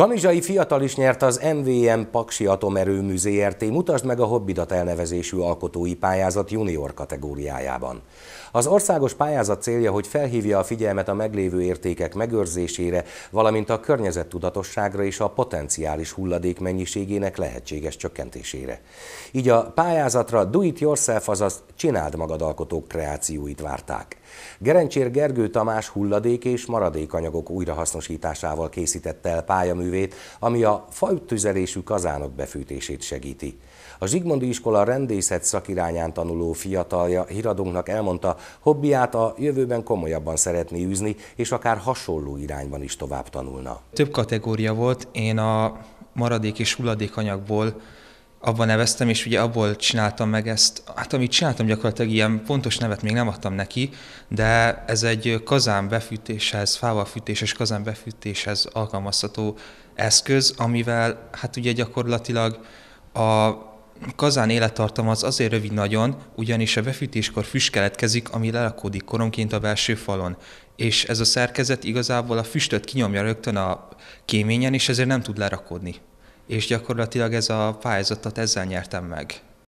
Kanizsai fiatal is nyert az MVM Paksi Atomerőmű ZRT Mutasd meg a hobbidat elnevezésű alkotói pályázat junior kategóriájában. Az országos pályázat célja, hogy felhívja a figyelmet a meglévő értékek megőrzésére, valamint a környezettudatosságra és a potenciális hulladék mennyiségének lehetséges csökkentésére. Így a pályázatra Do It Yourself, azaz Csináld magad alkotók kreációit várták. Gerencsér Gergő Tamás hulladék és maradékanyagok újrahasznosításával készítette el pályamű járművét, ami a fajtüzelésű kazánok befűtését segíti. A Zsigmondi iskola rendészet szakirányán tanuló fiatalja híradónknak elmondta, hobbiát a jövőben komolyabban szeretné űzni, és akár hasonló irányban is tovább tanulna. Több kategória volt, én a maradék és anyagból abban neveztem, és ugye abból csináltam meg ezt, hát amit csináltam gyakorlatilag ilyen pontos nevet még nem adtam neki, de ez egy kazán befűtéshez, fával fűtéses kazán befűtéshez alkalmazható eszköz, amivel hát ugye gyakorlatilag a kazán élettartam az azért rövid nagyon, ugyanis a befűtéskor füst keletkezik, ami lelakódik koronként a belső falon. És ez a szerkezet igazából a füstöt kinyomja rögtön a kéményen, és ezért nem tud lerakódni és gyakorlatilag ez a pályázatot ezzel nyertem meg.